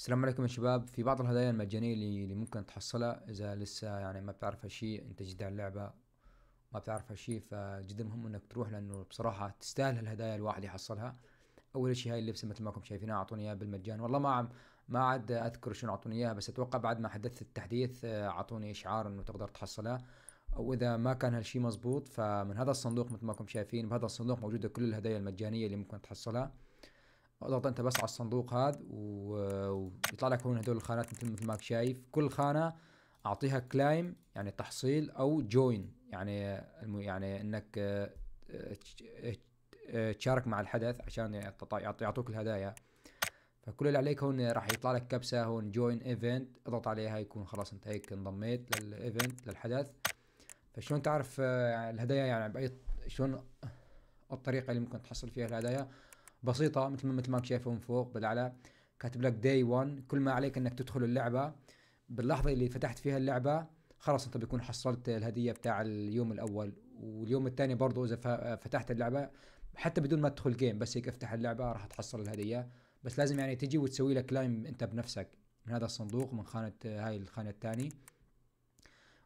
السلام عليكم يا شباب في بعض الهدايا المجانية اللي ممكن تحصلها إذا لسه يعني ما بتعرف شيء أنت جديد على اللعبة ما بتعرف شيء فجدا مهم إنك تروح لأنه بصراحة تستاهل الهدايا الواحد يحصلها أول شيء هاي اللبسة مثل ما كم شايفينها أعطوني إياها بالمجان والله ما عم ما عاد أذكر شنو أعطوني إياها بس أتوقع بعد ما حدثت التحديث آه، أعطوني إشعار إنه تقدر تحصلها او اذا ما كان هالشيء مزبوط فمن هذا الصندوق مثل ما كم شايفين بهذا الصندوق موجوده كل الهدايا المجانيه اللي ممكن تحصلها اضغط انت بس على الصندوق هذا ويطلع لك هون هدول الخانات مثل مثل ما شايف كل خانه اعطيها كلايم يعني تحصيل او جوين يعني يعني انك آه، آه، آه، تشارك مع الحدث عشان يعطوك الهدايا فكل اللي عليك هون راح يطلع لك كبسه هون جوين ايفنت اضغط عليها يكون خلاص انت هيك انضميت للايفنت للحدث فشلون تعرف الهدايا يعني باي شلون الطريقه اللي ممكن تحصل فيها الهدايا بسيطه مثل ما مثل ما انت شايفه من فوق بالاعلى كاتب لك داي 1 كل ما عليك انك تدخل اللعبه باللحظه اللي فتحت فيها اللعبه خلاص انت بيكون حصلت الهديه بتاع اليوم الاول واليوم الثاني برضه اذا فتحت اللعبه حتى بدون ما تدخل جيم بس هيك افتح اللعبه راح تحصل الهديه بس لازم يعني تجي وتسوي لك كلايم انت بنفسك من هذا الصندوق من خانه هاي الخانه الثانيه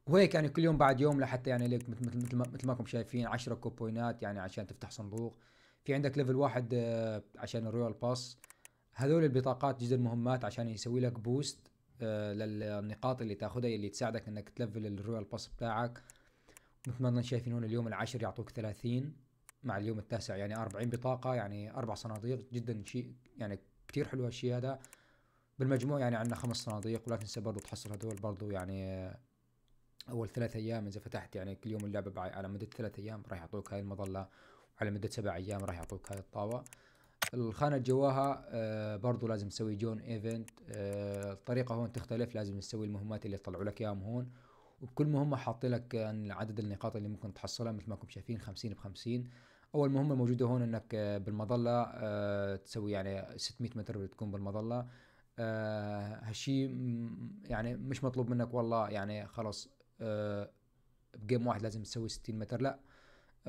وهيك يعني كل يوم بعد يوم لحتى يعني لك مثل مثل مثل ماكم شايفين 10 كوبوينات يعني عشان تفتح صندوق في عندك ليفل واحد آه، عشان الرويال باس هذول البطاقات جدا مهمات عشان يسوي لك بوست آه، للنقاط اللي تاخذها اللي تساعدك انك تلفل الرويال باس بتاعك مثل ما شايفين هون اليوم العاشر يعطوك 30 مع اليوم التاسع يعني 40 بطاقه يعني اربع صناديق جدا شيء يعني كثير حلو هالشيء هذا بالمجموع يعني عندنا خمس صناديق ولا تنسى برضه تحصل هدول برضه يعني آه، اول ثلاث ايام اذا فتحت يعني كل يوم اللعبه على مدة ثلاث ايام راح يعطوك هاي المظله على مدة سبع أيام راح يعطوك هذه الطاوة الخانة اللي جواها آه برضو لازم تسوي جون ايفنت آه الطريقة هون تختلف لازم تسوي المهمات اللي يطلعوا لك اياهم هون وبكل مهمة حاط لك عدد النقاط اللي ممكن تحصلها مثل ما كنتم شايفين خمسين بخمسين اول مهمة موجودة هون انك آه، بالمظلة آه تسوي يعني 600 متر تكون بالمظلة آه هالشي يعني مش مطلوب منك والله يعني خلاص آه بجيم واحد لازم تسوي 60 متر لا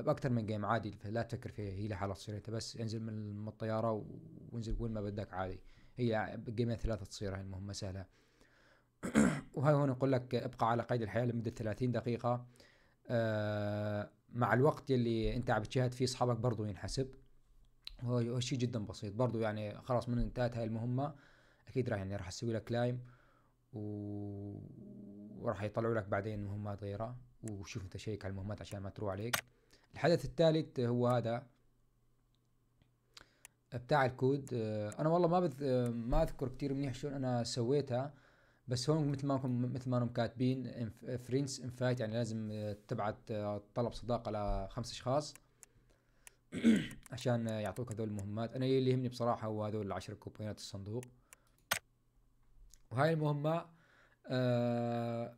باكثر من جيم عادي لا تفكر فيها هي لحالها تصير انت بس انزل من الطياره وانزل وين ما بدك عادي هي جيمين ثلاثه تصير هاي المهمه سهله وهاي هون يقول لك ابقى على قيد الحياه لمده 30 دقيقه آه مع الوقت اللي انت عم تشاهد فيه اصحابك برضه ينحسب هو شيء جدا بسيط برضه يعني خلاص من انتهت هاي المهمه اكيد راح يعني راح اسوي لك لايم و... وراح يطلعوا لك بعدين مهمات غيرها وشوف انت شيك على المهمات عشان ما تروح عليك الحدث الثالث هو هذا بتاع الكود آه، انا والله ما بذ... آه، ما اذكر كثير منيح شلون انا سويتها بس هون مثل ما كم... مثل ما انهم كاتبين آه، فريندز انفايت يعني لازم تبعت طلب صداقه لخمس اشخاص عشان يعطوك هذول المهمات انا اللي يهمني بصراحه هو هذول العشر كوبونات الصندوق وهاي المهمه آه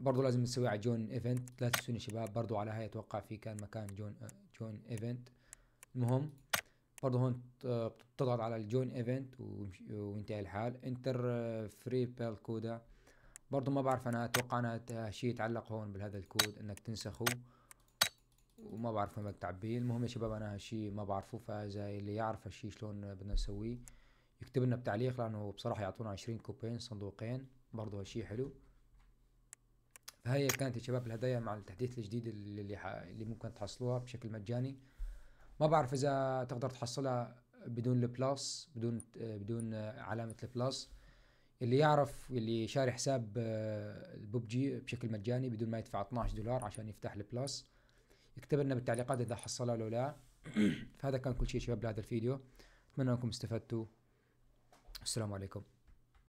برضو لازم نسوي على جون ايفنت لا تنسون شباب برضو على هاي اتوقع في كان مكان جون آه، جون ايفنت المهم برضو هون آه، تضغط على الجون ايفنت وينتهي الحال انتر آه، فري بيل كودا برضو ما بعرف انا اتوقع انا شيء يتعلق هون بهذا الكود انك تنسخه وما بعرف وين بدك تعبيه المهم يا شباب انا هالشي ما بعرفه فاذا اللي يعرف هالشي شلون بدنا نسويه يكتب لنا بتعليق لانه بصراحه يعطونا عشرين كوبين صندوقين برضو هالشي حلو فهي كانت يا شباب الهدايا مع التحديث الجديد اللي ح... اللي ممكن تحصلوها بشكل مجاني ما بعرف اذا تقدر تحصلها بدون البلاس بدون بدون علامه البلاس اللي يعرف اللي شاري حساب الببجي آه، بشكل مجاني بدون ما يدفع 12 دولار عشان يفتح البلاس يكتب لنا بالتعليقات اذا حصلها ولا لا فهذا كان كل شيء شباب لهذا الفيديو اتمنى انكم استفدتوا السلام عليكم